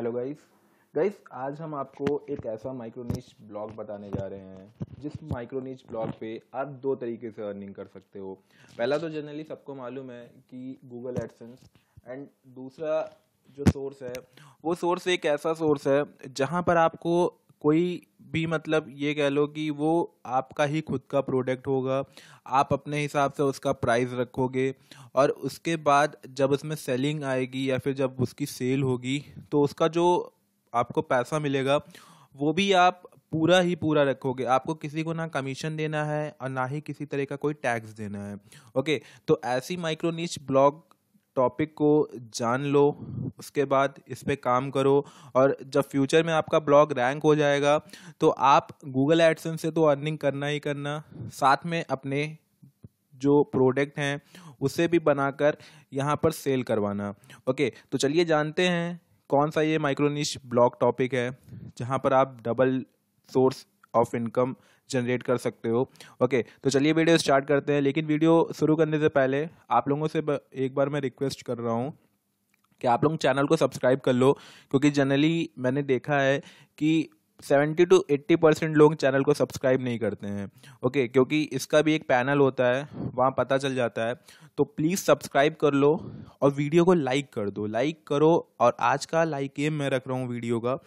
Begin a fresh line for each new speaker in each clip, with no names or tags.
hello guys guys आज हम आपको एक ऐसा माइक्रोनिच ब्लॉग बताने जा रहे हैं जिस माइक्रोनिच ब्लॉग पे आप दो तरीके से अर्निंग कर सकते हो पहला तो जनरली सबको मालूम है कि गूगल एडसेंस एंड दूसरा जो सोर्स है वो सोर्स एक ऐसा सोर्स है जहाँ पर आपको कोई भी मतलब ये कह लो कि वो आपका ही खुद का प्रोडक्ट होगा आप अपने हिसाब से उसका प्राइस रखोगे और उसके बाद जब उसमें सेलिंग आएगी या फिर जब उसकी सेल होगी तो उसका जो आपको पैसा मिलेगा वो भी आप पूरा ही पूरा रखोगे आपको किसी को ना कमीशन देना है और ना ही किसी तरह का कोई टैक्स देना है ओके तो ऐसी माइक्रोनिच ब्लॉग टॉपिक को जान लो उसके बाद इस पर काम करो और जब फ्यूचर में आपका ब्लॉग रैंक हो जाएगा तो आप गूगल एडसन से तो अर्निंग करना ही करना साथ में अपने जो प्रोडक्ट हैं उसे भी बनाकर यहाँ पर सेल करवाना ओके तो चलिए जानते हैं कौन सा ये माइक्रोनिश ब्लॉग टॉपिक है जहाँ पर आप double source of income generate कर सकते हो ओके okay, तो चलिए वीडियो स्टार्ट करते हैं लेकिन वीडियो शुरू करने से पहले आप लोगों से एक बार मैं रिक्वेस्ट कर रहा हूँ कि आप लोग चैनल को सब्सक्राइब कर लो क्योंकि जनरली मैंने देखा है कि सेवेंटी टू एट्टी परसेंट लोग चैनल को सब्सक्राइब नहीं करते हैं ओके okay, क्योंकि इसका भी एक पैनल होता है वहाँ पता चल जाता है तो प्लीज़ सब्सक्राइब कर लो और वीडियो को लाइक कर दो लाइक करो और आज का लाइक ये मैं रख रहा हूँ वीडियो का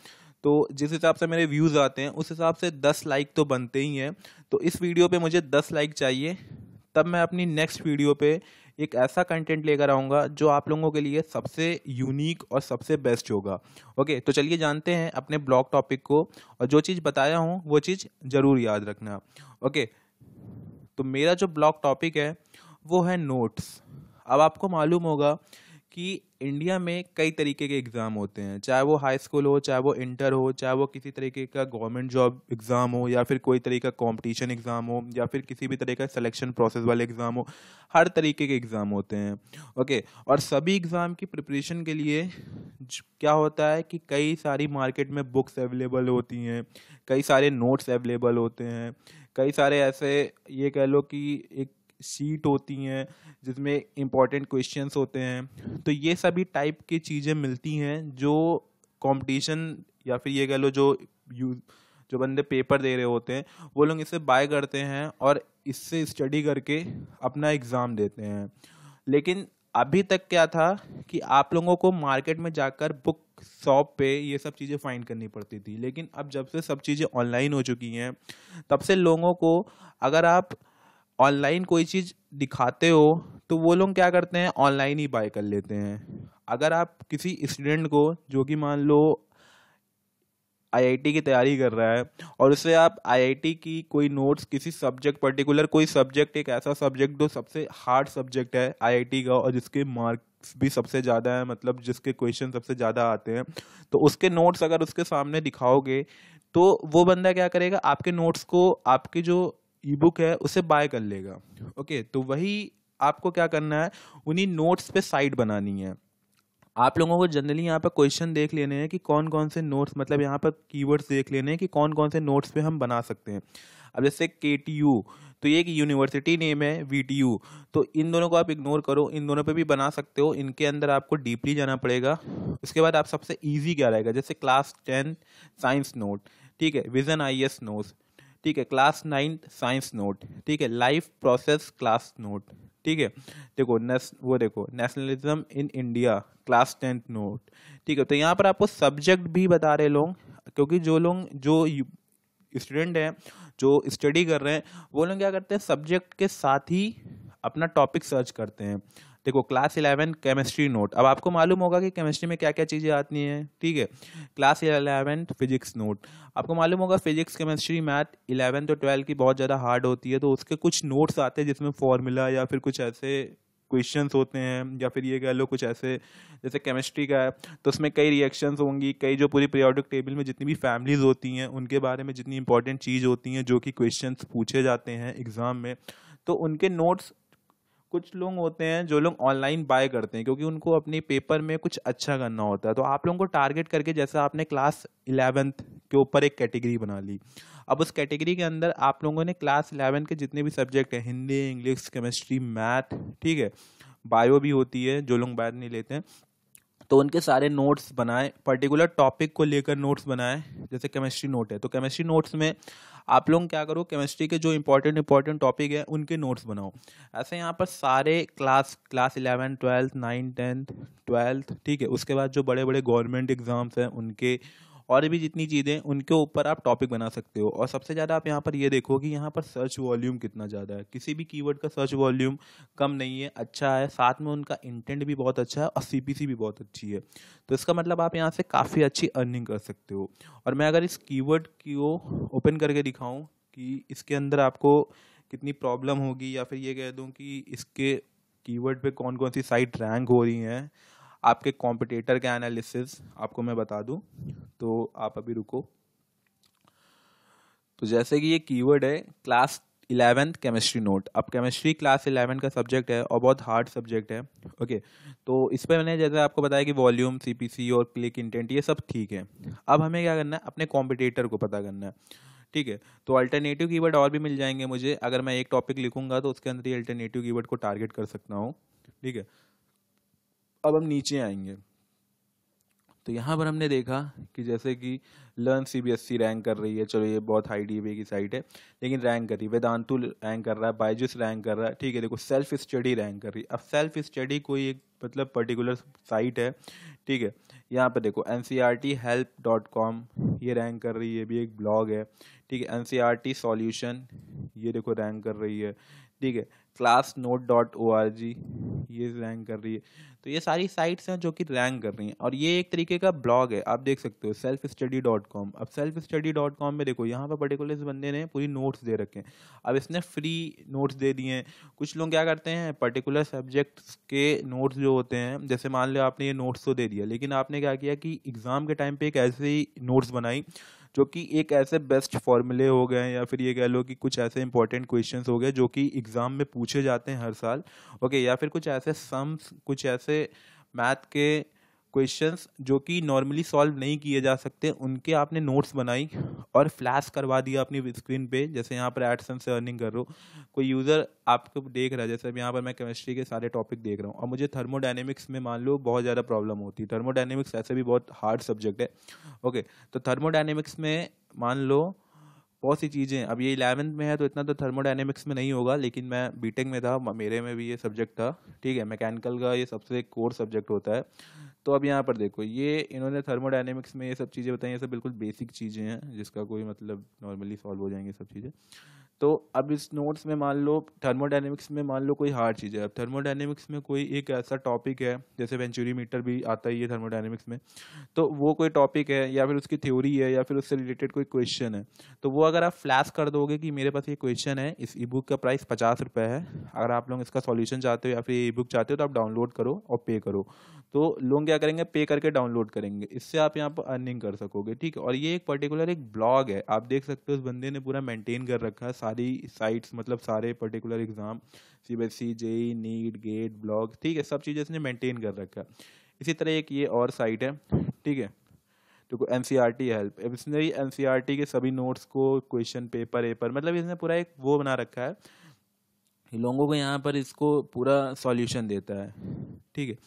तो जिस हिसाब से मेरे व्यूज़ आते हैं उस हिसाब से दस लाइक तो बनते ही हैं तो इस वीडियो पे मुझे दस लाइक चाहिए तब मैं अपनी नेक्स्ट वीडियो पे एक ऐसा कंटेंट लेकर आऊँगा जो आप लोगों के लिए सबसे यूनिक और सबसे बेस्ट होगा ओके तो चलिए जानते हैं अपने ब्लॉग टॉपिक को और जो चीज़ बताया हूँ वो चीज़ ज़रूर याद रखना ओके तो मेरा जो ब्लॉग टॉपिक है वो है नोट्स अब आपको मालूम होगा कि इंडिया में कई तरीके के एग्ज़ाम होते हैं चाहे वो हाई स्कूल हो चाहे वो इंटर हो चाहे वो किसी तरीके का गवर्नमेंट जॉब एग्ज़ाम हो या फिर कोई तरीके का कॉम्पिटिशन एग्ज़ाम हो या फिर किसी भी तरह का सिलेक्शन प्रोसेस वाले एग्ज़ाम हो हर तरीके के एग्ज़ाम होते हैं ओके और सभी एग्ज़ाम की प्रिपरेशन के लिए क्या होता है कि कई सारी मार्केट में बुक्स अवेलेबल होती हैं कई सारे नोट्स अवेलेबल होते हैं कई सारे ऐसे ये कह लो कि एक सीट होती हैं जिसमें इम्पॉर्टेंट क्वेश्चन होते हैं तो ये सभी टाइप की चीज़ें मिलती हैं जो कंपटीशन या फिर ये कह लो जो यू जो बंदे पेपर दे रहे होते हैं वो लोग इसे बाय करते हैं और इससे स्टडी करके अपना एग्ज़ाम देते हैं लेकिन अभी तक क्या था कि आप लोगों को मार्केट में जाकर बुक शॉप पे ये सब चीज़ें फाइंड करनी पड़ती थी लेकिन अब जब से सब चीज़ें ऑनलाइन हो चुकी हैं तब से लोगों को अगर आप ऑनलाइन कोई चीज़ दिखाते हो तो वो लोग क्या करते हैं ऑनलाइन ही बाय कर लेते हैं अगर आप किसी स्टूडेंट को जो कि मान लो आईआईटी की तैयारी कर रहा है और उसे आप आईआईटी की कोई नोट्स किसी सब्जेक्ट पर्टिकुलर कोई सब्जेक्ट एक ऐसा सब्जेक्ट जो सबसे हार्ड सब्जेक्ट है आईआईटी का और जिसके मार्क्स भी सबसे ज़्यादा है मतलब जिसके क्वेश्चन सबसे ज़्यादा आते हैं तो उसके नोट्स अगर उसके सामने दिखाओगे तो वो बंदा क्या करेगा आपके नोट्स को आपके जो ई बुक है उसे बाय कर लेगा ओके तो वही आपको क्या करना है उन्हीं नोट्स पे साइट बनानी है आप लोगों को जनरली यहाँ पर क्वेश्चन देख लेने हैं कि कौन कौन से नोट्स मतलब यहाँ पर कीवर्ड्स देख लेने हैं कि कौन कौन से नोट्स पे हम बना सकते हैं अब जैसे के टी यू तो ये एक यूनिवर्सिटी नेम है वी टी यू तो इन दोनों को आप इग्नोर करो इन दोनों पे भी बना सकते हो इनके अंदर आपको डीपली जाना पड़ेगा उसके बाद आप सबसे ईजी क्या रहेगा जैसे क्लास टेन साइंस नोट ठीक है विजन आई एस नोट्स ठीक है क्लास नाइन्थ साइंस नोट ठीक है लाइफ प्रोसेस क्लास नोट ठीक है देखो नेस वो देखो nationalism in India class tenth note ठीक है तो यहाँ पर आपको सब्जेक्ट भी बता रहे लोग क्योंकि जो लोग जो स्टूडेंट हैं जो स्टडी कर रहे हैं वो लोग क्या करते हैं सब्जेक्ट के साथ ही अपना टॉपिक सर्च करते हैं देखो क्लास इलेवन केमिस्ट्री नोट अब आपको मालूम होगा कि केमिस्ट्री में क्या क्या चीज़ें आती हैं ठीक है क्लास इलेवन फिजिक्स नोट आपको मालूम होगा फिजिक्स केमिस्ट्री मैथ इलेवेंथ और ट्वेल्थ की बहुत ज़्यादा हार्ड होती है तो उसके कुछ नोट्स आते हैं जिसमें फॉर्मूला या फिर कुछ ऐसे क्वेश्चन होते हैं या फिर ये कह लो कुछ ऐसे जैसे केमिस्ट्री का है तो उसमें कई रिएक्शंस होंगी कई जो पूरी पीरियोडिक टेबल में जितनी भी फैमिलीज होती हैं उनके बारे में जितनी इंपॉर्टेंट चीज़ होती हैं जो कि क्वेश्चन पूछे जाते हैं एग्ज़ाम में तो उनके नोट्स कुछ लोग होते हैं जो लोग ऑनलाइन बाय करते हैं क्योंकि उनको अपने पेपर में कुछ अच्छा करना होता है तो आप लोगों को टारगेट करके जैसा आपने क्लास इलेवेंथ के ऊपर एक कैटेगरी बना ली अब उस कैटेगरी के अंदर आप लोगों ने क्लास इलेवन के जितने भी सब्जेक्ट हैं हिंदी इंग्लिश केमिस्ट्री मैथ ठीक है बायो भी होती है जो लोग बायो नहीं लेते हैं तो उनके सारे नोट्स बनाएं पर्टिकुलर टॉपिक को लेकर नोट्स बनाएं जैसे केमिस्ट्री नोट है तो केमिस्ट्री नोट्स में आप लोग क्या करो केमिस्ट्री के जो इंपॉर्टेंट इंपॉर्टेंट टॉपिक है उनके नोट्स बनाओ ऐसे यहाँ पर सारे class class eleven twelfth ninth tenth twelfth ठीक है उसके बाद जो बड़े बड़े गवर्नमेंट एग्ज़ाम्स हैं उनके और भी जितनी चीज़ें उनके ऊपर आप टॉपिक बना सकते हो और सबसे ज़्यादा आप यहाँ पर ये देखो कि यहाँ पर सर्च वॉल्यूम कितना ज़्यादा है किसी भी कीवर्ड का सर्च वॉल्यूम कम नहीं है अच्छा है साथ में उनका इंटेंट भी बहुत अच्छा है और सी भी बहुत अच्छी है तो इसका मतलब आप यहाँ से काफ़ी अच्छी अर्निंग कर सकते हो और मैं अगर इस कीवर्ड वो ओपन करके दिखाऊँ कि इसके अंदर आपको कितनी प्रॉब्लम होगी या फिर ये कह दूँ कि इसके कीवर्ड पे कौन कौन सी साइट रैंक हो रही हैं आपके कॉम्पिटेटर के एनालिसिस आपको मैं बता दूं तो आप अभी रुको तो जैसे कि ये कीवर्ड है क्लास इलेवेंथ केमिस्ट्री नोट अब केमिस्ट्री क्लास इलेवेंथ का सब्जेक्ट है और बहुत हार्ड सब्जेक्ट है ओके तो इस पर मैंने जैसे आपको बताया कि वॉल्यूम सीपीसी और क्लिक इंटेंट ये सब ठीक है अब हमें क्या करना है अपने कॉम्पिटेटर को पता करना है ठीक है तो अल्टरनेटिव कीवर्ड और भी मिल जाएंगे मुझे अगर मैं एक टॉपिक लिखूंगा तो उसके अंदर ही अल्टरनेटिव कीवर्ड को टारगेट कर सकता हूँ ठीक है अब हम नीचे आएंगे तो यहाँ पर हमने देखा कि जैसे कि learn C B S C rank कर रही है चलो ये बहुत हाई डी की साइट है लेकिन रैंक कर रही है वेदांतु रैंक कर रहा है बायजूस रैंक कर रहा है ठीक है देखो सेल्फ स्टडी रैंक कर रही है अब सेल्फ स्टडी कोई एक मतलब पर्टिकुलर साइट है ठीक है यहाँ पर देखो N C R T help dot com ये रैंक कर रही है ये भी एक ब्लॉग है ठीक है N C R T solution ये देखो रैंक कर रही है ठीक है class note dot O R G ये रैंक कर रही है तो ये सारी साइट्स हैं जो कि रैंक कर रही हैं और ये एक तरीके का ब्लॉग है आप देख सकते हो सेल्फ स्टडी डॉट कॉम अब सेल्फ स्टडी डॉट कॉम में देखो यहाँ पर पर्टिकुलर इस बंदे ने पूरी नोट्स दे रखे हैं अब इसने फ्री नोट्स दे दिए हैं कुछ लोग क्या करते हैं पर्टिकुलर सब्जेक्ट्स के नोट्स जो होते हैं जैसे मान लो आपने ये नोट्स तो दे दिया लेकिन आपने क्या किया कि एग्ज़ाम के टाइम पर एक ऐसी नोट्स बनाई जो कि एक ऐसे बेस्ट फॉर्मूले हो गए हैं या फिर ये कह लो कि कुछ ऐसे इंपॉर्टेंट क्वेश्चन हो गए जो कि एग्ज़ाम में पूछे जाते हैं हर साल ओके या फिर कुछ ऐसे सम्स कुछ ऐसे मैथ के क्वेश्चंस जो कि नॉर्मली सॉल्व नहीं किए जा सकते उनके आपने नोट्स बनाई और फ्लैश करवा दिया अपनी स्क्रीन पे जैसे यहाँ पर एडसन से अर्निंग कर रहे हो कोई यूज़र आपको देख रहा है जैसे अब यहाँ पर मैं केमिस्ट्री के सारे टॉपिक देख रहा हूँ और मुझे थर्मोडाइनमिक्स में मान लो बहुत ज़्यादा प्रॉब्लम होती है थर्मोडाइनमिक्स ऐसे भी बहुत हार्ड सब्जेक्ट है ओके तो थर्मोडाइनमिक्स में मान लो बहुत सी चीज़ें अब ये इलेवंथ में है तो इतना तो थर्मोडाइनमिक्स में नहीं होगा लेकिन मैं बीटेक में था मेरे में भी ये सब्जेक्ट था ठीक है मैकेनिकल का ये सबसे कोर सब्जेक्ट होता है तो अब यहाँ पर देखो ये इन्होंने थर्मोडाइनमिक्स में ये सब चीज़ें बताई ये सब बिल्कुल बेसिक चीज़ें हैं जिसका कोई मतलब नॉर्मली सॉल्व हो जाएंगे सब चीज़ें तो अब इस नोट्स में मान लो थर्मोडाइनमिक्स में मान लो कोई हार्ड चीज़ है अब थर्मोडाइनमिक्स में कोई एक ऐसा टॉपिक है जैसे वेंचुरी मीटर भी आता ही है थर्मोडाइनमिक्स में तो वो कोई टॉपिक है या फिर उसकी थ्योरी है या फिर उससे रिलेटेड कोई क्वेश्चन है तो वो अगर आप फ्लैश कर दोगे कि मेरे पास ये क्वेश्चन है इस ई बुक का प्राइस पचास रुपये है अगर आप लोग इसका सॉल्यूशन चाहते हो या फिर ई बुक चाहते हो तो आप डाउनलोड करो और पे करो तो लोग क्या करेंगे पे करके डाउनलोड करेंगे इससे आप यहाँ पर अर्निंग कर सकोगे ठीक है और ये एक पर्टिकुलर एक ब्लॉग है आप देख सकते हो उस बंदे ने पूरा मेंटेन कर रखा है सारी साइट्स मतलब सारे particular exam C B S C JEE NEET GATE blog ठीक है सब चीज़ें इसने मेंटेन कर रखा है इसी तरह एक ये और साइट है ठीक है देखो N C R T help इसने भी एन सी आर टी के सभी नोट्स को क्वेश्चन पेपर एपर मतलब इसने पूरा एक वो बना रखा है लोगों को यहाँ पर इसको पूरा सॉल्यूशन देता है ठीक है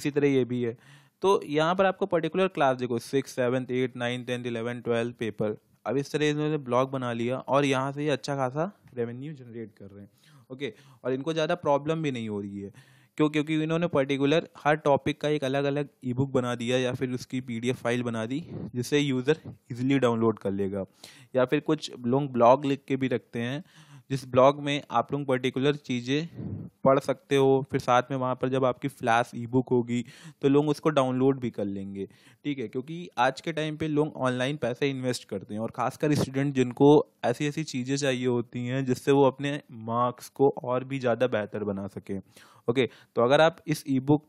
इसी तरह ये भी है तो यहाँ पर आपको पर्टिकुलर क्लास देखो six seventh eight ninth tenth eleven twelfth paper अब इस तरह इन्होंने ब्लॉग बना लिया और यहाँ से ये अच्छा खासा रेवेन्यू जनरेट कर रहे हैं ओके और इनको ज़्यादा प्रॉब्लम भी नहीं हो रही है क्यों क्योंकि इन्होंने पर्टिकुलर हर टॉपिक का एक अलग अलग ई बुक बना दिया या फिर उसकी पी फाइल बना दी जिसे यूज़र इजीली डाउनलोड कर लेगा या फिर कुछ लोग ब्लॉग लिख के भी रखते हैं जिस ब्लॉग में आप लोग पर्टिकुलर चीज़ें पढ़ सकते हो फिर साथ में वहाँ पर जब आपकी फ्लैश ई बुक होगी तो लोग उसको डाउनलोड भी कर लेंगे ठीक है क्योंकि आज के टाइम पे लोग ऑनलाइन पैसे इन्वेस्ट करते हैं और ख़ासकर स्टूडेंट जिनको ऐसी ऐसी चीज़ें चाहिए होती हैं जिससे वो अपने मार्क्स को और भी ज़्यादा बेहतर बना सकें ओके तो अगर आप इस ई बुक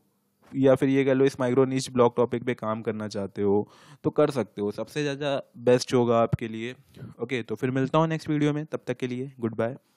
या फिर ये कह लो इस माइक्रो नीच ब्लॉग टॉपिक पे काम करना चाहते हो तो कर सकते हो सबसे ज़्यादा बेस्ट होगा आपके लिए ओके तो फिर मिलता हूँ नेक्स्ट वीडियो में तब तक के लिए गुड बाय